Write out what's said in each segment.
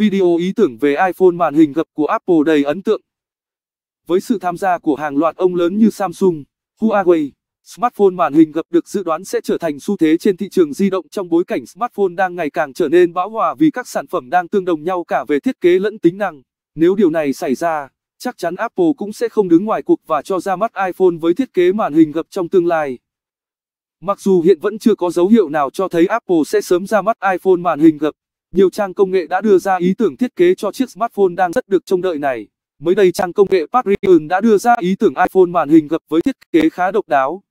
Video ý tưởng về iPhone màn hình gập của Apple đầy ấn tượng. Với sự tham gia của hàng loạt ông lớn như Samsung, Huawei, smartphone màn hình gập được dự đoán sẽ trở thành xu thế trên thị trường di động trong bối cảnh smartphone đang ngày càng trở nên bão hòa vì các sản phẩm đang tương đồng nhau cả về thiết kế lẫn tính năng. Nếu điều này xảy ra, chắc chắn Apple cũng sẽ không đứng ngoài cuộc và cho ra mắt iPhone với thiết kế màn hình gập trong tương lai. Mặc dù hiện vẫn chưa có dấu hiệu nào cho thấy Apple sẽ sớm ra mắt iPhone màn hình gập, nhiều trang công nghệ đã đưa ra ý tưởng thiết kế cho chiếc smartphone đang rất được trông đợi này. Mới đây trang công nghệ Patreon đã đưa ra ý tưởng iPhone màn hình gập với thiết kế khá độc đáo.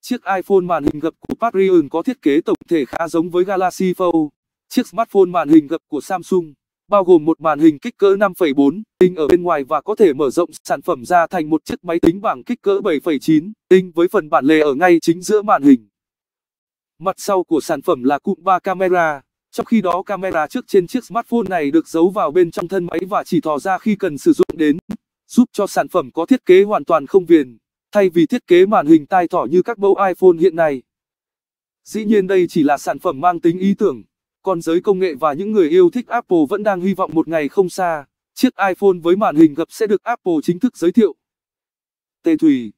Chiếc iPhone màn hình gập của Patreon có thiết kế tổng thể khá giống với Galaxy Fold, chiếc smartphone màn hình gập của Samsung, bao gồm một màn hình kích cỡ 5,4 inch ở bên ngoài và có thể mở rộng sản phẩm ra thành một chiếc máy tính bảng kích cỡ 7,9 inch với phần bản lề ở ngay chính giữa màn hình. Mặt sau của sản phẩm là cụm 3 camera. Trong khi đó camera trước trên chiếc smartphone này được giấu vào bên trong thân máy và chỉ thò ra khi cần sử dụng đến, giúp cho sản phẩm có thiết kế hoàn toàn không viền, thay vì thiết kế màn hình tai thỏ như các mẫu iPhone hiện nay. Dĩ nhiên đây chỉ là sản phẩm mang tính ý tưởng, còn giới công nghệ và những người yêu thích Apple vẫn đang hy vọng một ngày không xa, chiếc iPhone với màn hình gập sẽ được Apple chính thức giới thiệu. Tê Thủy